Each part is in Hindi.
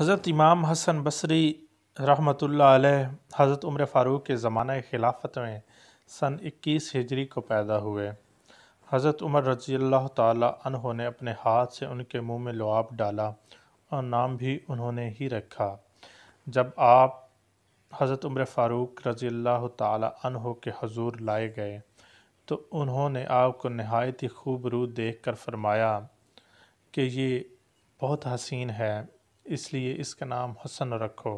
हज़रत इमाम हसन बसरी रहमत हज़रत उम्र फ़ारूक के ज़माने खिलाफत में सन 21 हिजरी को पैदा हुए हज़रत उमर रजी अल्लाह ने अपने हाथ से उनके मुंह में लुआब डाला और नाम भी उन्होंने ही रखा जब आप हज़रत उम्र फ़ारूक रजी अल्लाह के हजूर लाए गए तो उन्होंने आपको नहायत ही खूब रू देख कर फरमाया कि ये बहुत हसीन है इसलिए इसका नाम हसन रखो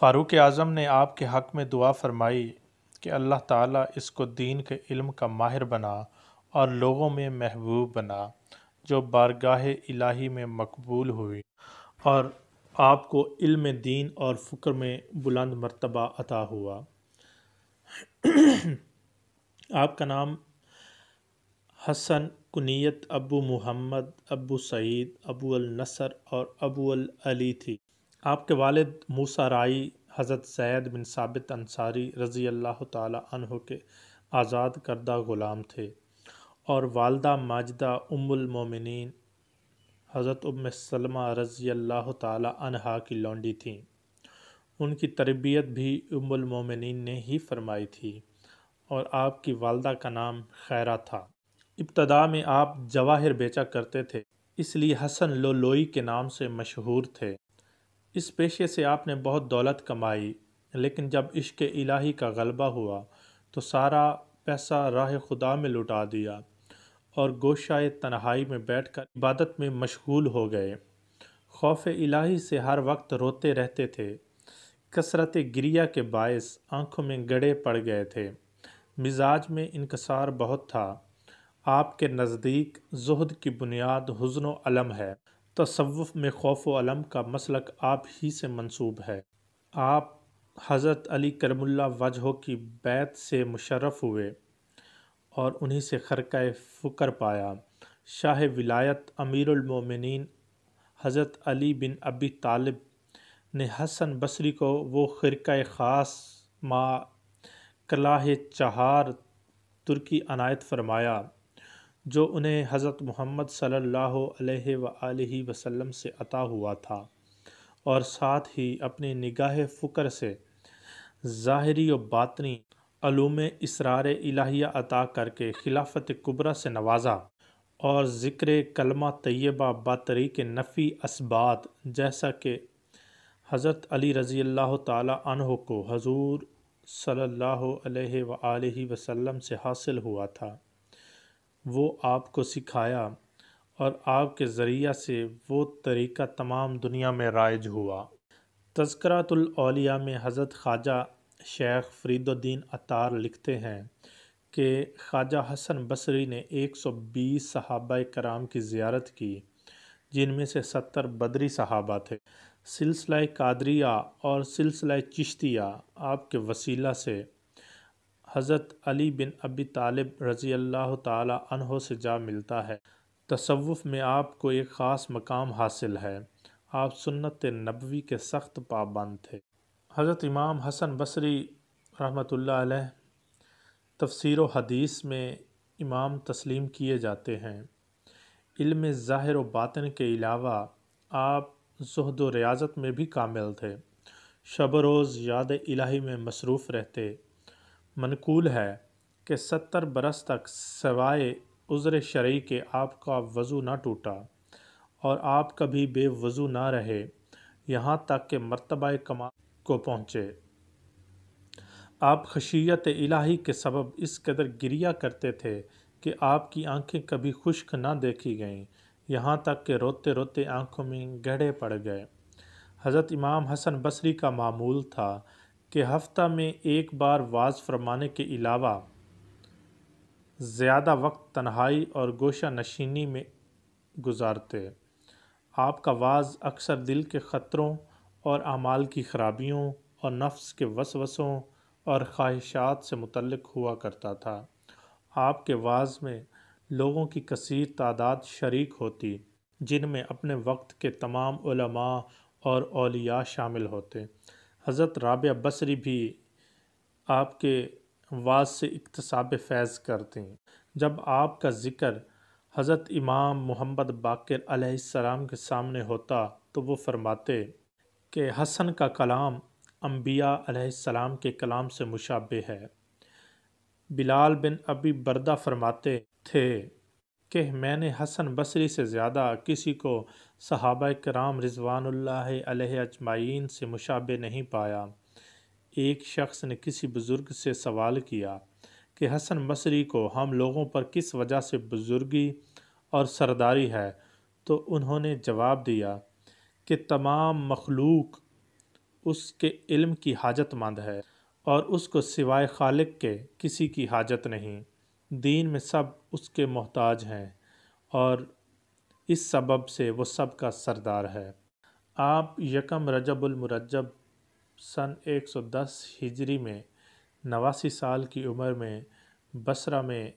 फ़ारूक आज़म ने आपके हक़ में दुआ फरमाई कि अल्लाह ताला इसको दीन के इल्म का माहिर बना और लोगों में महबूब बना जो बारगाह इलाही में मकबूल हुई और आपको इल्म दीन और फ़िक्र में बुलंद मरतबा अता हुआ आपका नाम हसन कुनीत अबू मोहम्मद अबू सईद अबू अल नसर और अबू अल अली थी आपके वालिद मूसा राई हज़रत सैद बिन साबित अंसारी रज़ी अल्लाह तहु के आज़ाद करदा ग़ुलाम थे और वालदा माजदा उमुलमिन हज़रत उम सलमा रज़ी अल्लाह तह की लौंडी थी उनकी तरबियत भी उमुलमोमिन ने ही फरमाई थी और आपकी वालदा का नाम खैरा था इब्तदा में आप जवाहिर बेचा करते थे इसलिए हसन लोलोई के नाम से मशहूर थे इस पेशे से आपने बहुत दौलत कमाई लेकिन जब इश्क इलाही का गलबा हुआ तो सारा पैसा राह खुदा में लुटा दिया और गोशाए तन्हाई में बैठकर इबादत में मशगूल हो गए खौफ इलाही से हर वक्त रोते रहते थे कसरत गिरिया के बायस आंखों में गड़े पड़ गए थे मिजाज में इनकसार बहुत था आपके नज़दीक जहद की बुनियाद हुस्न वलम है तसवुफ़ में खौफ वलम का मसलक आप ही से मंसूब है आप हज़रत अली करमुल्ला वजह की बैत से मुशर्रफ़ हुए और उन्हीं से खरक फ़ुकर पाया शाह विलायत अमीरमिन हज़रत अली बिन अबी तालिब ने हसन बसरी को वो खरक ख़ास माँ कलाह चहार तुर्की अनायत फरमाया जो उन्हें हज़रत मोहम्मद सल्ला अलैहि वसल्लम से अता हुआ था और साथ ही अपनी निगाह फ़ुकर से ज़ाहरी व बातनी अलूम इसरार इलाहिया अता करके खिलाफत कुबरा से नवाजा और ज़िक्र कलमा तयबा बातरी के नफ़ी इसबात जैसा कि हज़रत अली रज़ी अल्लाह तह को हजूर सल्ला अलैहि से हासिल हुआ था वो आपको सिखाया और आपके ज़रिया से वो तरीक़ा तमाम दुनिया में राइज हुआ तस्करातलिया में हज़रत ख्वाजा शेख फरीदुद्दीन अतार लिखते हैं कि ख्वाजा हसन बसरी ने 120 सहाबा कराम की ज्यारत की जिनमें से सत्तर बदरी सहाबा थे सिलसिला कादरिया और सिलसिला चिश्तिया आपके वसीला से हज़रत अली बिन अबी तालिब रज़ी अल्लाह तह से जा मिलता है तसवुफ़ में आपको एक ख़ास मकाम हासिल है आप सुन्नत नबवी के सख्त पाबंद थे हज़रत इमाम हसन बसरी रहमत तफसर हदीस में इमाम तस्लीम किए जाते हैं इल्म ज़ाहिर व बातन के अलावा आप जहद रियाजत में भी कामिल थे शब रोज़ याद इलाही में मसरूफ़ रहते मनकूल है कि सत्तर बरस तक सवाए उज़र शरई के आपका वज़ू ना टूटा और आप कभी बेवज़ू ना रहे यहाँ तक कि मरतबा कमा को पहुँचे आप खशियत इलाही के सबब इस कदर गिरिया करते थे कि आपकी आंखें कभी खुश्क ना देखी गईं यहाँ तक कि रोते रोते आंखों में गढ़े पड़ गए हज़रत इमाम हसन बसरी का मामूल था कि हफ्ता में एक बार वाज फरमाने के अलावा ज़्यादा वक्त तन्हाई और गोशा नशीनी में गुजारते आपका वाज अक्सर दिल के ख़तरों और अमाल की खराबियों और नफ्स के वसवसों और ख्वाहिशात से मुतलक हुआ करता था आपके वाज में लोगों की कसर तादाद शरीक होती जिनमें अपने वक्त के तमाम और अलिया शामिल होते हज़रत राबिया बसरी भी आपके वाज से इकतसाब फैज़ करते हैं जब आपका ज़िक्र हज़रत इमाम मोहम्मद बाकर अलैहिस्सलाम के सामने होता तो वो फरमाते कि हसन का कलाम अम्बिया अलैहिस्सलाम के कलाम से मुशाबे है बिलाल बिन अबी बरदा फरमाते थे कि मैंने हसन बसरी से ज़्यादा किसी को सहाब कराम रिजवानुल्लाह अजमाइन से मुशाबे नहीं पाया एक शख्स ने किसी बुज़ुर्ग से सवाल किया कि हसन बसरी को हम लोगों पर किस वजह से बुज़ुर्गी और सरदारी है तो उन्होंने जवाब दिया कि तमाम मखलूक उसके इल्म की हाजतमंद है और उसको सिवाय खालिक के किसी की हाजत नहीं दीन में सब उसके मोहताज हैं और इस सबब से वो सब का सरदार है आप यकम रजबुलमरजब सन 110 हिजरी में नवासी साल की उम्र में बसरा में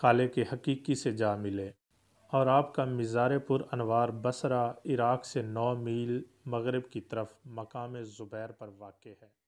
खाले के हकीकी से जा मिले और आपका मिज़ार पुर अनवार बसरा इराक से नौ मील मगरब की तरफ मकाम ज़ुबैर पर वाक़ है